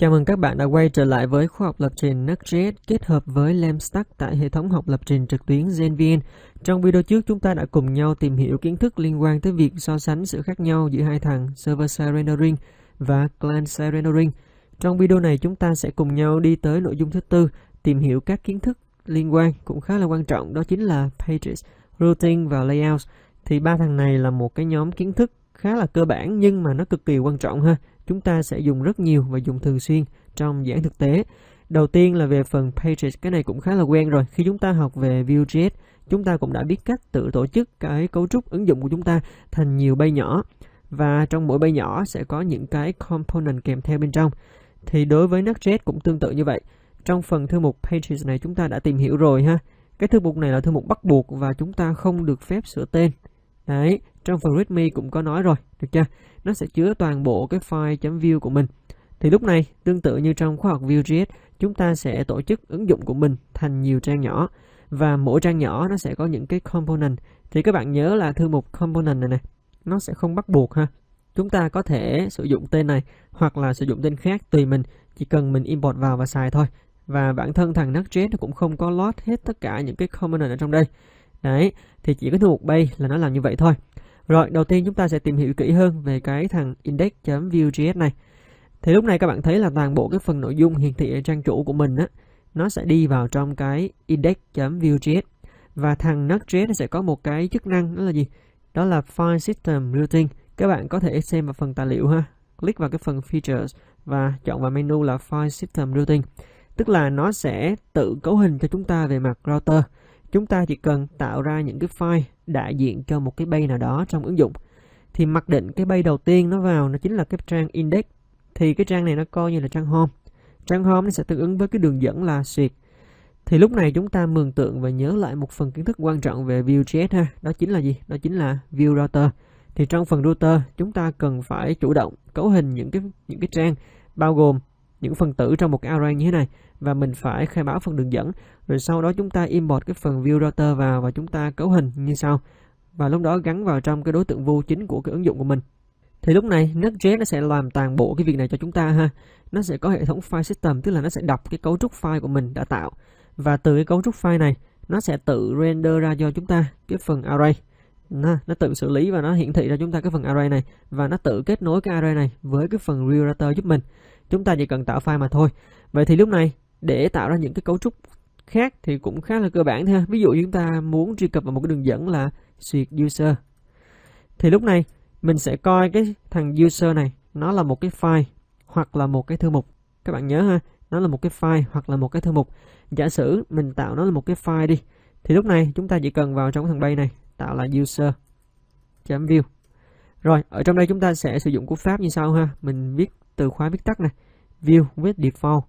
Chào mừng các bạn đã quay trở lại với khóa học lập trình Node.js kết hợp với Lemstack tại hệ thống học lập trình trực tuyến GenVN. Trong video trước chúng ta đã cùng nhau tìm hiểu kiến thức liên quan tới việc so sánh sự khác nhau giữa hai thằng Server-Side Rendering và Client-Side Rendering. Trong video này chúng ta sẽ cùng nhau đi tới nội dung thứ tư, tìm hiểu các kiến thức liên quan cũng khá là quan trọng đó chính là Pages, Routing và Layouts. Thì ba thằng này là một cái nhóm kiến thức khá là cơ bản nhưng mà nó cực kỳ quan trọng ha chúng ta sẽ dùng rất nhiều và dùng thường xuyên trong giảng thực tế. Đầu tiên là về phần Pages, cái này cũng khá là quen rồi. Khi chúng ta học về Vue.js, chúng ta cũng đã biết cách tự tổ chức cái cấu trúc ứng dụng của chúng ta thành nhiều bay nhỏ. Và trong mỗi bay nhỏ sẽ có những cái component kèm theo bên trong. Thì đối với Node.js cũng tương tự như vậy. Trong phần thư mục Pages này chúng ta đã tìm hiểu rồi ha. Cái thư mục này là thư mục bắt buộc và chúng ta không được phép sửa tên. Đấy, trong phần readme cũng có nói rồi được chưa nó sẽ chứa toàn bộ cái file .view của mình thì lúc này tương tự như trong khóa học Vue.js chúng ta sẽ tổ chức ứng dụng của mình thành nhiều trang nhỏ và mỗi trang nhỏ nó sẽ có những cái component thì các bạn nhớ là thư mục component này này nó sẽ không bắt buộc ha chúng ta có thể sử dụng tên này hoặc là sử dụng tên khác tùy mình chỉ cần mình import vào và xài thôi và bản thân thằng Nux.js nó cũng không có load hết tất cả những cái component ở trong đây đấy thì chỉ có thư mục bay là nó làm như vậy thôi rồi, đầu tiên chúng ta sẽ tìm hiểu kỹ hơn về cái thằng index js này. Thì lúc này các bạn thấy là toàn bộ cái phần nội dung hiển thị ở trang chủ của mình á, nó sẽ đi vào trong cái index js và thằng node js sẽ có một cái chức năng đó là gì? Đó là File System Routing. Các bạn có thể xem vào phần tài liệu ha. Click vào cái phần Features và chọn vào menu là File System Routing. Tức là nó sẽ tự cấu hình cho chúng ta về mặt router. Chúng ta chỉ cần tạo ra những cái file đại diện cho một cái bay nào đó trong ứng dụng thì mặc định cái bay đầu tiên nó vào nó chính là cái trang index thì cái trang này nó coi như là trang home trang home nó sẽ tương ứng với cái đường dẫn là suyệt thì lúc này chúng ta mường tượng và nhớ lại một phần kiến thức quan trọng về Vue.js ha đó chính là gì đó chính là view router thì trong phần router chúng ta cần phải chủ động cấu hình những cái những cái trang bao gồm những phần tử trong một cái array như thế này và mình phải khai báo phần đường dẫn rồi sau đó chúng ta import cái phần view router vào và chúng ta cấu hình như sau và lúc đó gắn vào trong cái đối tượng vô chính của cái ứng dụng của mình thì lúc này Node.js nó sẽ làm toàn bộ cái việc này cho chúng ta ha nó sẽ có hệ thống file system tức là nó sẽ đọc cái cấu trúc file của mình đã tạo và từ cái cấu trúc file này nó sẽ tự render ra cho chúng ta cái phần array nó, nó tự xử lý và nó hiển thị ra chúng ta cái phần array này và nó tự kết nối cái array này với cái phần real router giúp mình Chúng ta chỉ cần tạo file mà thôi. Vậy thì lúc này để tạo ra những cái cấu trúc khác thì cũng khá là cơ bản ha. Ví dụ chúng ta muốn truy cập vào một cái đường dẫn là duyệt user. Thì lúc này mình sẽ coi cái thằng user này nó là một cái file hoặc là một cái thư mục. Các bạn nhớ ha, nó là một cái file hoặc là một cái thư mục. Giả sử mình tạo nó là một cái file đi. Thì lúc này chúng ta chỉ cần vào trong thằng bay này, tạo là user.view. Rồi, ở trong đây chúng ta sẽ sử dụng cú pháp như sau ha. Mình viết từ khóa viết tắt này view with default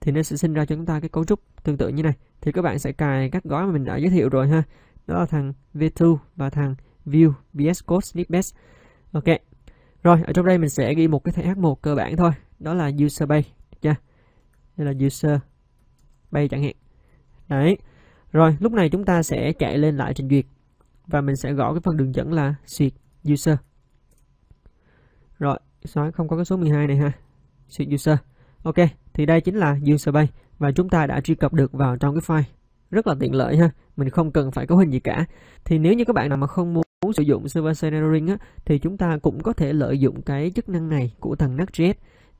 thì nó sẽ sinh ra cho chúng ta cái cấu trúc tương tự như này thì các bạn sẽ cài các gói mà mình đã giới thiệu rồi ha đó là thằng v2 và thằng view vs code snippets ok rồi ở trong đây mình sẽ ghi một cái thẻ h1 cơ bản thôi đó là user base chưa đây là user base chẳng hạn đấy rồi lúc này chúng ta sẽ chạy lên lại trình duyệt và mình sẽ gõ cái phần đường dẫn là duyệt user rồi Sorry, không có cái số 12 này ha. Set user. Ok, thì đây chính là user bay và chúng ta đã truy cập được vào trong cái file. Rất là tiện lợi ha, mình không cần phải cấu hình gì cả. Thì nếu như các bạn nào mà không muốn sử dụng server side á, thì chúng ta cũng có thể lợi dụng cái chức năng này của thằng Nux.js.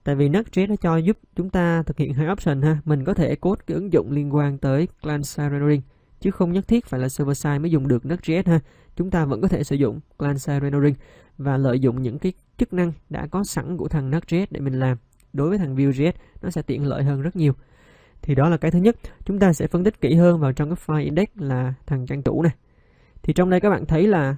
Tại vì Nux.js nó cho giúp chúng ta thực hiện hai option ha. Mình có thể code cái ứng dụng liên quan tới client side rendering chứ không nhất thiết phải là server side mới dùng được Nux.js ha chúng ta vẫn có thể sử dụng Clancy Rendering và lợi dụng những cái chức năng đã có sẵn của thằng Node.js để mình làm. Đối với thằng Vue.js nó sẽ tiện lợi hơn rất nhiều. Thì đó là cái thứ nhất, chúng ta sẽ phân tích kỹ hơn vào trong cái file index là thằng trang chủ này. Thì trong đây các bạn thấy là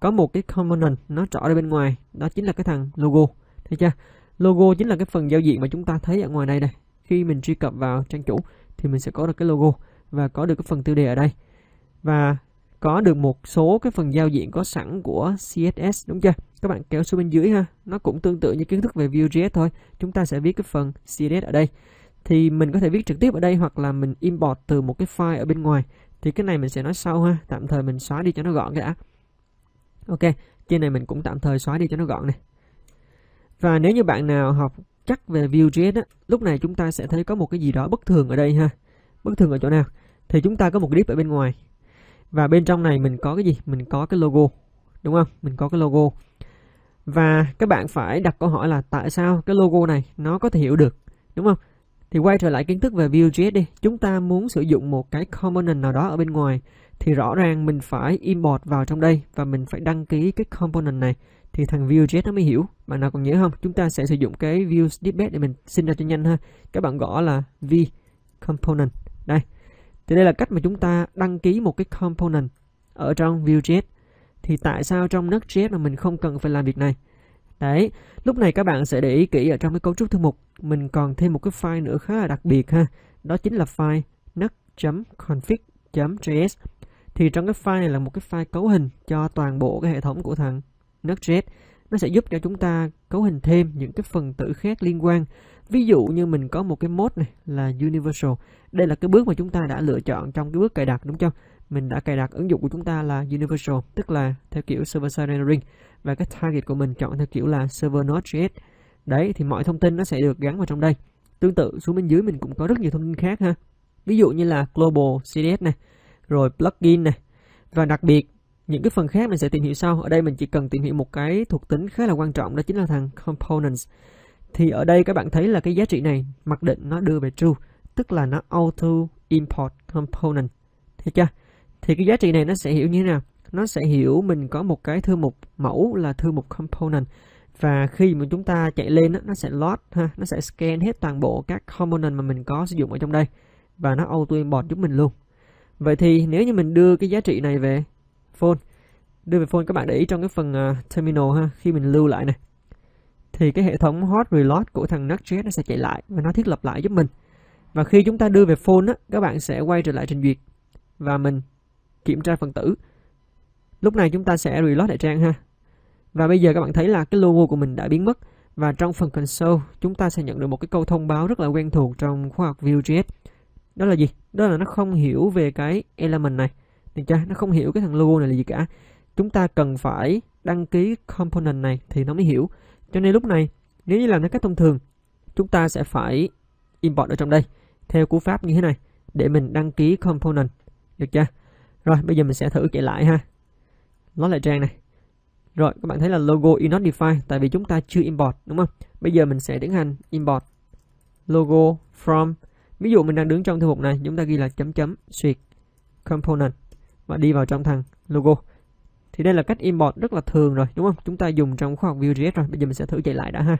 có một cái component nó trỏ ra bên ngoài, đó chính là cái thằng logo. Thấy chưa? Logo chính là cái phần giao diện mà chúng ta thấy ở ngoài đây này. Khi mình truy cập vào trang chủ thì mình sẽ có được cái logo và có được cái phần tiêu đề ở đây. Và có được một số cái phần giao diện có sẵn của CSS đúng chưa? Các bạn kéo xuống bên dưới ha, nó cũng tương tự như kiến thức về Vue.js thôi. Chúng ta sẽ viết cái phần CSS ở đây. Thì mình có thể viết trực tiếp ở đây hoặc là mình import từ một cái file ở bên ngoài. Thì cái này mình sẽ nói sau ha, tạm thời mình xóa đi cho nó gọn cái đã. Ok, trên này mình cũng tạm thời xóa đi cho nó gọn này. Và nếu như bạn nào học chắc về Vue.js á, lúc này chúng ta sẽ thấy có một cái gì đó bất thường ở đây ha. Bất thường ở chỗ nào? Thì chúng ta có một cái div ở bên ngoài và bên trong này mình có cái gì mình có cái logo đúng không mình có cái logo và các bạn phải đặt câu hỏi là tại sao cái logo này nó có thể hiểu được đúng không thì quay trở lại kiến thức về Vue.js đi chúng ta muốn sử dụng một cái component nào đó ở bên ngoài thì rõ ràng mình phải import vào trong đây và mình phải đăng ký cái component này thì thằng Vue.js nó mới hiểu bạn nào còn nhớ không chúng ta sẽ sử dụng cái Vue snippet để mình sinh ra cho nhanh ha các bạn gõ là v component đây thì đây là cách mà chúng ta đăng ký một cái component ở trong Vue.js. Thì tại sao trong node js mà mình không cần phải làm việc này? Đấy, lúc này các bạn sẽ để ý kỹ ở trong cái cấu trúc thư mục, mình còn thêm một cái file nữa khá là đặc biệt ha. Đó chính là file node config js Thì trong cái file này là một cái file cấu hình cho toàn bộ cái hệ thống của thằng node js nó sẽ giúp cho chúng ta cấu hình thêm những cái phần tử khác liên quan ví dụ như mình có một cái mode này là universal đây là cái bước mà chúng ta đã lựa chọn trong cái bước cài đặt đúng không mình đã cài đặt ứng dụng của chúng ta là universal tức là theo kiểu server side rendering và cái target của mình chọn theo kiểu là server node.js đấy thì mọi thông tin nó sẽ được gắn vào trong đây tương tự xuống bên dưới mình cũng có rất nhiều thông tin khác ha ví dụ như là global cds này rồi plugin này và đặc biệt những cái phần khác mình sẽ tìm hiểu sau. Ở đây mình chỉ cần tìm hiểu một cái thuộc tính khá là quan trọng đó chính là thằng components. Thì ở đây các bạn thấy là cái giá trị này mặc định nó đưa về true, tức là nó auto import component. Thấy chưa? Thì cái giá trị này nó sẽ hiểu như thế nào? Nó sẽ hiểu mình có một cái thư mục mẫu là thư mục component và khi mà chúng ta chạy lên nó sẽ load ha, nó sẽ scan hết toàn bộ các component mà mình có sử dụng ở trong đây và nó auto import giúp mình luôn. Vậy thì nếu như mình đưa cái giá trị này về phone đưa về phone các bạn để ý trong cái phần uh, terminal ha khi mình lưu lại này thì cái hệ thống hot reload của thằng Nux.js nó sẽ chạy lại và nó thiết lập lại giúp mình và khi chúng ta đưa về phone á, các bạn sẽ quay trở lại trình duyệt và mình kiểm tra phần tử lúc này chúng ta sẽ reload lại trang ha và bây giờ các bạn thấy là cái logo của mình đã biến mất và trong phần console chúng ta sẽ nhận được một cái câu thông báo rất là quen thuộc trong khoa học Vue.js đó là gì? Đó là nó không hiểu về cái element này được chưa? Nó không hiểu cái thằng logo này là gì cả. Chúng ta cần phải đăng ký component này thì nó mới hiểu. Cho nên lúc này, nếu như làm theo cách thông thường, chúng ta sẽ phải import ở trong đây theo cú pháp như thế này để mình đăng ký component. Được chưa? Rồi, bây giờ mình sẽ thử chạy lại ha. Nó lại trang này. Rồi, các bạn thấy là logo is not defined tại vì chúng ta chưa import đúng không? Bây giờ mình sẽ tiến hành import logo from. Ví dụ mình đang đứng trong thư mục này, chúng ta ghi là chấm chấm suyệt component và đi vào trong thằng logo thì đây là cách import rất là thường rồi đúng không chúng ta dùng trong khóa học Vue.js rồi bây giờ mình sẽ thử chạy lại đã ha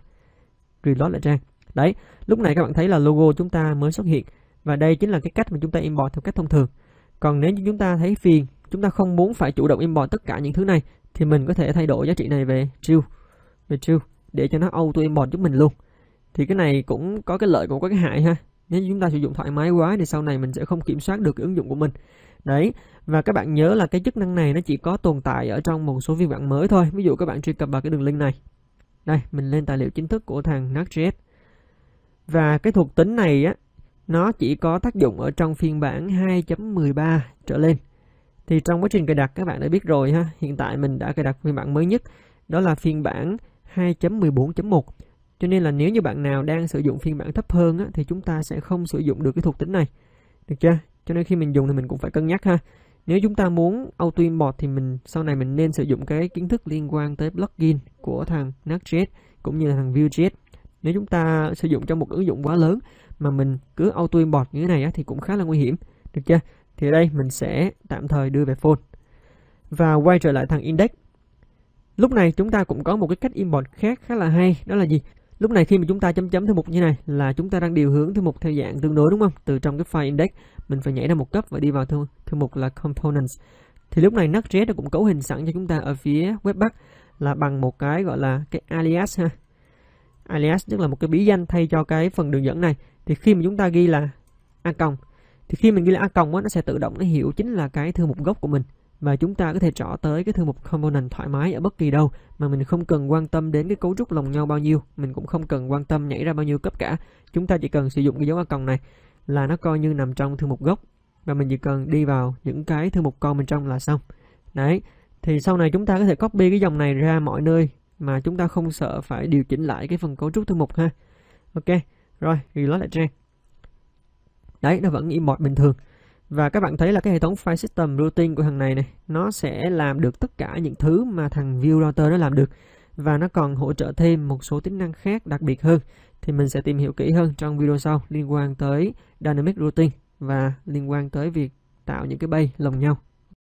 reload lại trang đấy lúc này các bạn thấy là logo chúng ta mới xuất hiện và đây chính là cái cách mà chúng ta import theo cách thông thường còn nếu như chúng ta thấy phiền chúng ta không muốn phải chủ động import tất cả những thứ này thì mình có thể thay đổi giá trị này về true về true để cho nó auto import giúp mình luôn thì cái này cũng có cái lợi cũng có cái hại ha nếu chúng ta sử dụng thoải mái quá thì sau này mình sẽ không kiểm soát được cái ứng dụng của mình Đấy, và các bạn nhớ là cái chức năng này nó chỉ có tồn tại ở trong một số phiên bản mới thôi. Ví dụ các bạn truy cập vào cái đường link này. Đây, mình lên tài liệu chính thức của thằng Node.js. Và cái thuộc tính này á, nó chỉ có tác dụng ở trong phiên bản 2.13 trở lên. Thì trong quá trình cài đặt các bạn đã biết rồi ha, hiện tại mình đã cài đặt phiên bản mới nhất, đó là phiên bản 2.14.1. Cho nên là nếu như bạn nào đang sử dụng phiên bản thấp hơn á, thì chúng ta sẽ không sử dụng được cái thuộc tính này. Được chưa? cho nên khi mình dùng thì mình cũng phải cân nhắc ha nếu chúng ta muốn auto import thì mình sau này mình nên sử dụng cái kiến thức liên quan tới plugin của thằng Node.js cũng như là thằng Vue.js nếu chúng ta sử dụng trong một ứng dụng quá lớn mà mình cứ auto import như thế này á, thì cũng khá là nguy hiểm được chưa thì đây mình sẽ tạm thời đưa về phone và quay trở lại thằng index lúc này chúng ta cũng có một cái cách import khác khá là hay đó là gì Lúc này khi mà chúng ta chấm chấm theo mục như này là chúng ta đang điều hướng theo mục theo dạng tương đối đúng không? Từ trong cái file index mình phải nhảy ra một cấp và đi vào theo, theo mục là components. Thì lúc này Node.js nó cũng cấu hình sẵn cho chúng ta ở phía webpack là bằng một cái gọi là cái alias ha. Alias tức là một cái bí danh thay cho cái phần đường dẫn này. Thì khi mà chúng ta ghi là a cộng thì khi mình ghi là a cộng nó sẽ tự động nó hiểu chính là cái thư mục gốc của mình và chúng ta có thể trỏ tới cái thư mục component thoải mái ở bất kỳ đâu mà mình không cần quan tâm đến cái cấu trúc lồng nhau bao nhiêu mình cũng không cần quan tâm nhảy ra bao nhiêu cấp cả chúng ta chỉ cần sử dụng cái dấu a còng này là nó coi như nằm trong thư mục gốc và mình chỉ cần đi vào những cái thư mục con bên trong là xong đấy thì sau này chúng ta có thể copy cái dòng này ra mọi nơi mà chúng ta không sợ phải điều chỉnh lại cái phần cấu trúc thư mục ha ok rồi reload lại trang đấy nó vẫn mọi bình thường và các bạn thấy là cái hệ thống file system routing của thằng này này, nó sẽ làm được tất cả những thứ mà thằng view router nó làm được và nó còn hỗ trợ thêm một số tính năng khác đặc biệt hơn thì mình sẽ tìm hiểu kỹ hơn trong video sau liên quan tới dynamic routing và liên quan tới việc tạo những cái bay lồng nhau.